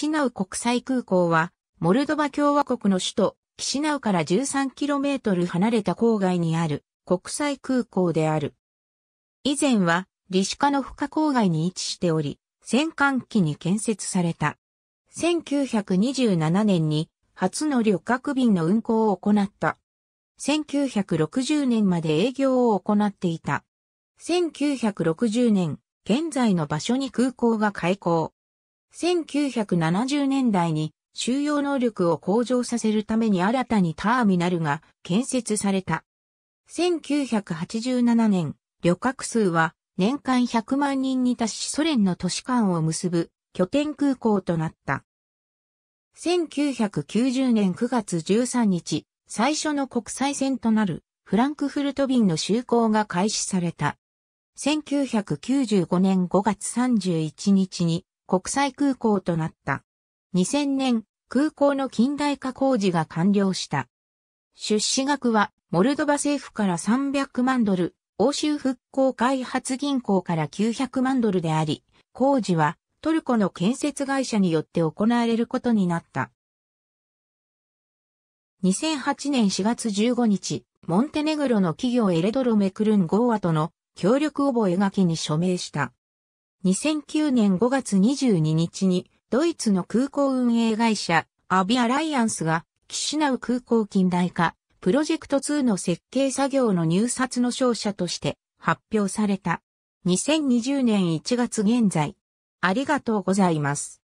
シナウ国際空港は、モルドバ共和国の首都、キシナウから 13km 離れた郊外にある国際空港である。以前は、リシカのフカ郊外に位置しており、戦艦機に建設された。1927年に初の旅客便の運航を行った。1960年まで営業を行っていた。1960年、現在の場所に空港が開港。1970年代に収容能力を向上させるために新たにターミナルが建設された。1987年、旅客数は年間100万人に達しソ連の都市間を結ぶ拠点空港となった。1990年9月13日、最初の国際線となるフランクフルト便の就航が開始された。1995年5月31日に国際空港となった。2000年、空港の近代化工事が完了した。出資額は、モルドバ政府から300万ドル、欧州復興開発銀行から900万ドルであり、工事はトルコの建設会社によって行われることになった。2008年4月15日、モンテネグロの企業エレドロメクルン・ゴーアとの協力覚書に署名した。2009年5月22日に、ドイツの空港運営会社、アビアライアンスが、キシナウ空港近代化、プロジェクト2の設計作業の入札の勝者として発表された。2020年1月現在。ありがとうございます。